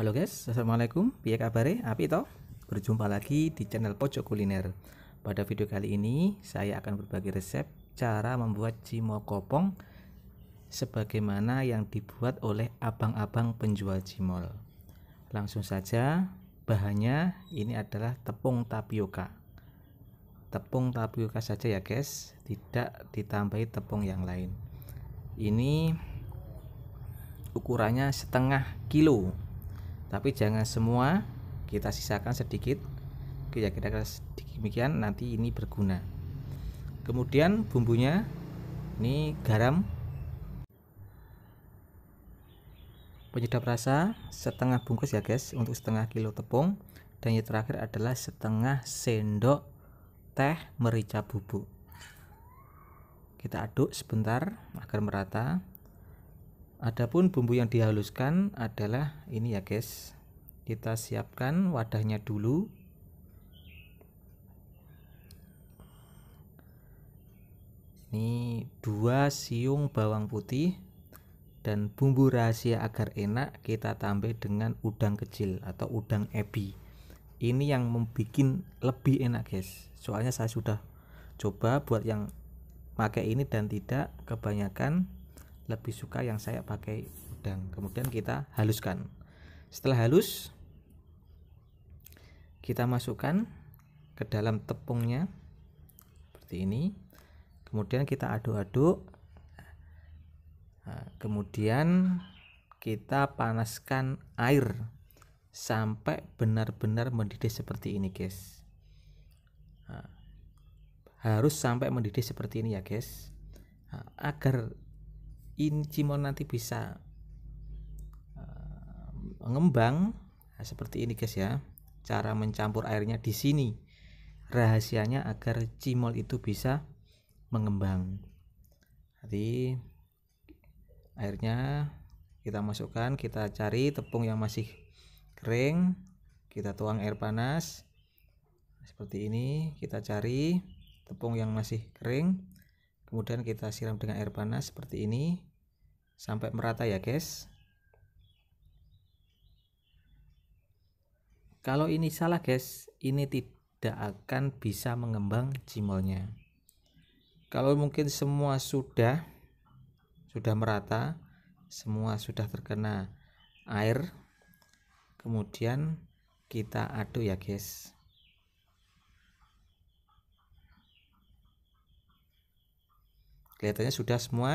Halo guys, Assalamualaikum, piye kabare, api toh? Berjumpa lagi di channel Pojok Kuliner Pada video kali ini, saya akan berbagi resep cara membuat cimol kopong Sebagaimana yang dibuat oleh abang-abang penjual cimol Langsung saja, bahannya ini adalah tepung tapioka Tepung tapioka saja ya guys, tidak ditambahi tepung yang lain Ini ukurannya setengah kilo tapi jangan semua kita sisakan sedikit ya kira-kira demikian nanti ini berguna kemudian bumbunya ini garam penyedap rasa setengah bungkus ya guys untuk setengah kilo tepung dan yang terakhir adalah setengah sendok teh merica bubuk kita aduk sebentar agar merata Adapun bumbu yang dihaluskan adalah ini ya guys. Kita siapkan wadahnya dulu. Ini dua siung bawang putih dan bumbu rahasia agar enak kita tambah dengan udang kecil atau udang ebi. Ini yang membuat lebih enak guys. Soalnya saya sudah coba buat yang pakai ini dan tidak kebanyakan lebih suka yang saya pakai udang kemudian kita haluskan setelah halus kita masukkan ke dalam tepungnya seperti ini kemudian kita aduk-aduk nah, kemudian kita panaskan air sampai benar-benar mendidih seperti ini guys nah, harus sampai mendidih seperti ini ya guys nah, agar cimol nanti bisa mengembang eh, nah, seperti ini guys ya cara mencampur airnya di sini rahasianya agar cimol itu bisa mengembang jadi airnya kita masukkan kita cari tepung yang masih kering kita tuang air panas nah, seperti ini kita cari tepung yang masih kering kemudian kita siram dengan air panas seperti ini sampai merata ya guys kalau ini salah guys ini tidak akan bisa mengembang cimolnya kalau mungkin semua sudah sudah merata semua sudah terkena air kemudian kita aduk ya guys kelihatannya sudah semua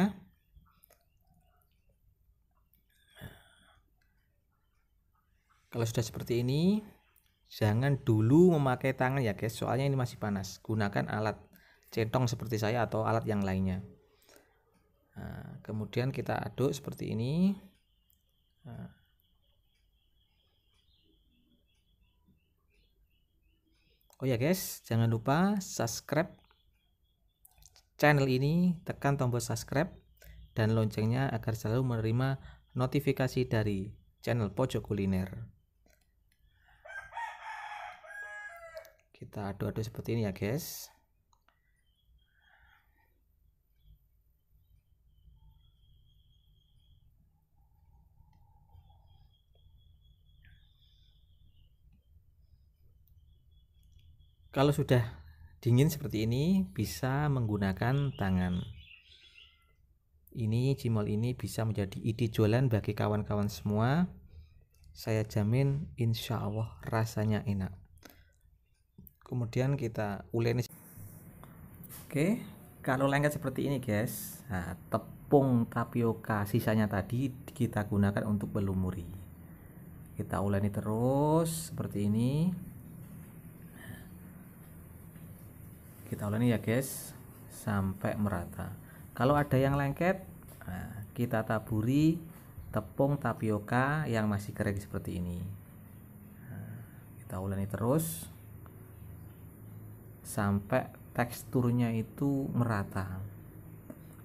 kalau sudah seperti ini jangan dulu memakai tangan ya guys soalnya ini masih panas gunakan alat centong seperti saya atau alat yang lainnya nah, kemudian kita aduk seperti ini nah. oh ya guys jangan lupa subscribe channel ini tekan tombol subscribe dan loncengnya agar selalu menerima notifikasi dari channel pojok kuliner kita aduk-aduk seperti ini ya guys kalau sudah dingin seperti ini bisa menggunakan tangan ini cimol ini bisa menjadi ide jualan bagi kawan-kawan semua saya jamin insya Allah rasanya enak kemudian kita uleni oke kalau lengket seperti ini guys nah, tepung tapioka sisanya tadi kita gunakan untuk melumuri kita uleni terus seperti ini kita uleni ya guys sampai merata kalau ada yang lengket nah, kita taburi tepung tapioka yang masih kering seperti ini nah, kita uleni terus sampai teksturnya itu merata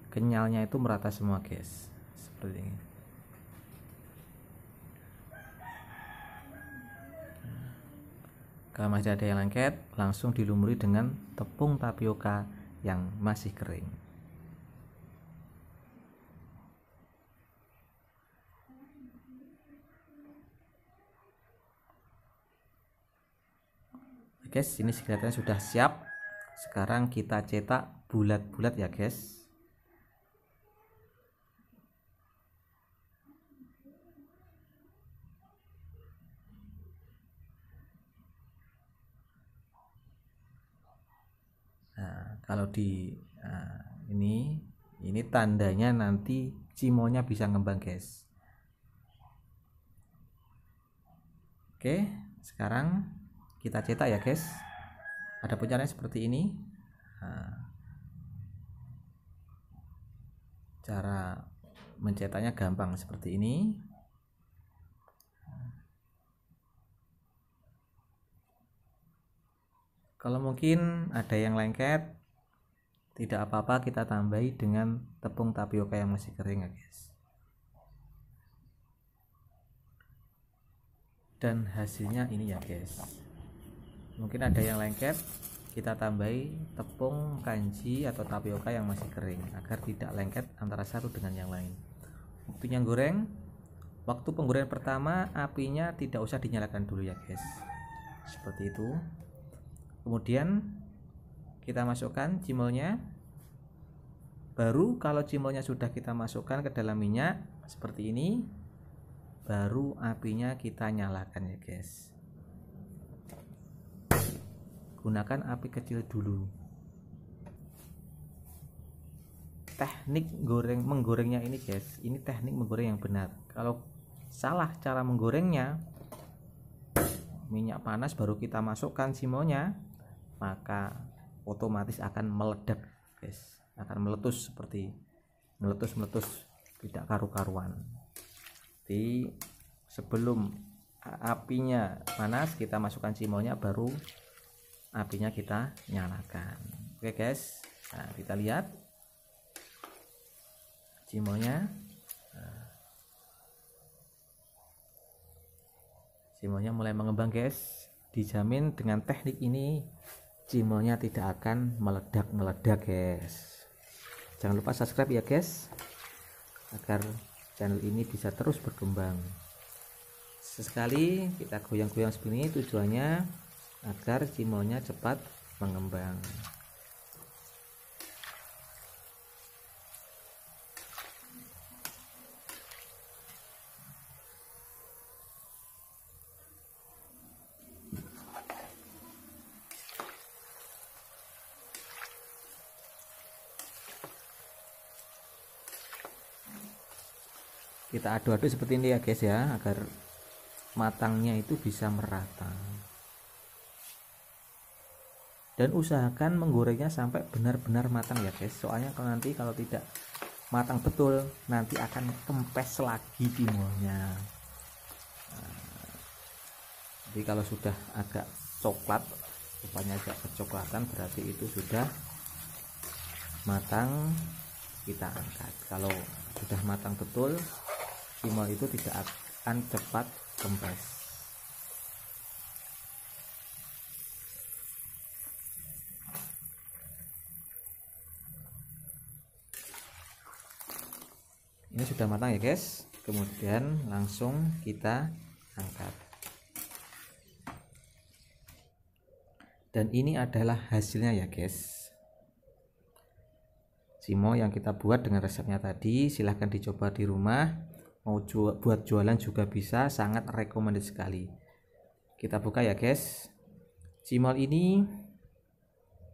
kenyalnya itu merata semua guys seperti ini kalau masih ada yang lengket langsung dilumuri dengan tepung tapioka yang masih kering guys ini sekretariatnya sudah siap sekarang kita cetak bulat-bulat ya guys nah kalau di nah, ini ini tandanya nanti cimonya bisa ngembang guys oke sekarang kita cetak ya guys ada pencarian seperti ini nah. cara mencetaknya gampang seperti ini kalau mungkin ada yang lengket tidak apa-apa kita tambahi dengan tepung tapioka yang masih kering ya guys dan hasilnya ini ya guys mungkin ada yang lengket kita tambahi tepung kanji atau tapioka yang masih kering agar tidak lengket antara satu dengan yang lain yang goreng waktu penggorengan pertama apinya tidak usah dinyalakan dulu ya guys seperti itu kemudian kita masukkan cimolnya baru kalau cimolnya sudah kita masukkan ke dalam minyak seperti ini baru apinya kita nyalakan ya guys gunakan api kecil dulu teknik goreng menggorengnya ini guys ini teknik menggoreng yang benar kalau salah cara menggorengnya minyak panas baru kita masukkan simonya maka otomatis akan meledak guys akan meletus seperti meletus-meletus tidak karu-karuan di sebelum apinya panas kita masukkan simonya baru apinya kita nyalakan oke guys nah, kita lihat simonya nah. mulai mengembang guys dijamin dengan teknik ini cimonya tidak akan meledak-meledak guys jangan lupa subscribe ya guys agar channel ini bisa terus berkembang sesekali kita goyang-goyang seperti ini tujuannya agar simonya cepat mengembang. kita aduk aduk seperti ini ya guys ya agar matangnya itu bisa merata dan usahakan menggorengnya sampai benar-benar matang ya guys soalnya kalau nanti kalau tidak matang betul nanti akan kempes lagi timunnya nah, jadi kalau sudah agak coklat rupanya agak kecoklatan berarti itu sudah matang kita angkat kalau sudah matang betul timun itu tidak akan cepat kempes ini sudah matang ya guys kemudian langsung kita angkat dan ini adalah hasilnya ya guys simo yang kita buat dengan resepnya tadi silahkan dicoba di rumah mau ju buat jualan juga bisa sangat recommended sekali kita buka ya guys cimol ini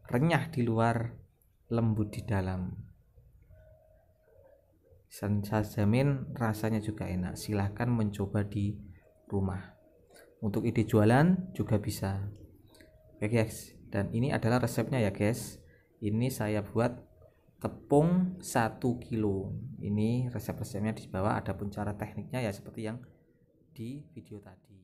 renyah di luar lembut di dalam saya jamin rasanya juga enak silahkan mencoba di rumah untuk ide jualan juga bisa oke guys dan ini adalah resepnya ya guys ini saya buat tepung 1 kilo ini resep-resepnya di bawah ada pun cara tekniknya ya seperti yang di video tadi